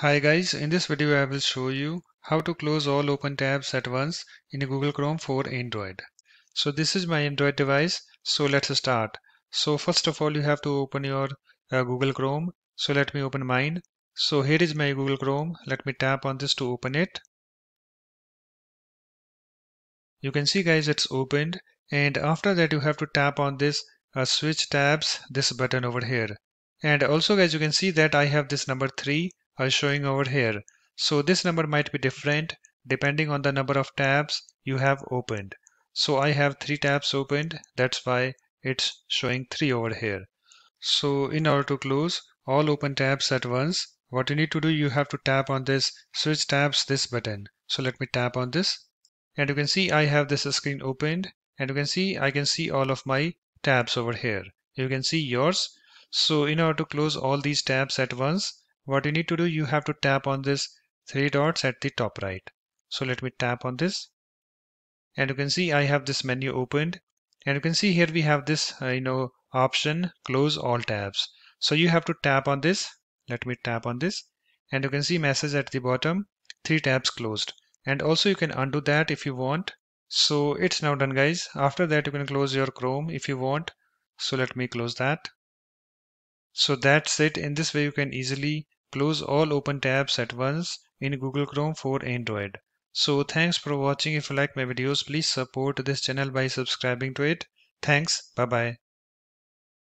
Hi guys, in this video I will show you how to close all open tabs at once in Google Chrome for Android. So this is my Android device, so let's start. So first of all you have to open your uh, Google Chrome. So let me open mine. So here is my Google Chrome. Let me tap on this to open it. You can see guys it's opened and after that you have to tap on this uh, switch tabs this button over here. And also guys you can see that I have this number 3 are showing over here. So this number might be different depending on the number of tabs you have opened. So I have three tabs opened. That's why it's showing three over here. So in order to close all open tabs at once, what you need to do, you have to tap on this switch tabs, this button. So let me tap on this and you can see I have this screen opened and you can see I can see all of my tabs over here. You can see yours. So in order to close all these tabs at once, what you need to do you have to tap on this three dots at the top right so let me tap on this and you can see I have this menu opened and you can see here we have this uh, you know option close all tabs so you have to tap on this let me tap on this and you can see message at the bottom three tabs closed and also you can undo that if you want so it's now done guys after that you can close your chrome if you want so let me close that so that's it in this way you can easily Close all open tabs at once in Google Chrome for Android. So thanks for watching. If you like my videos, please support this channel by subscribing to it. Thanks. Bye bye.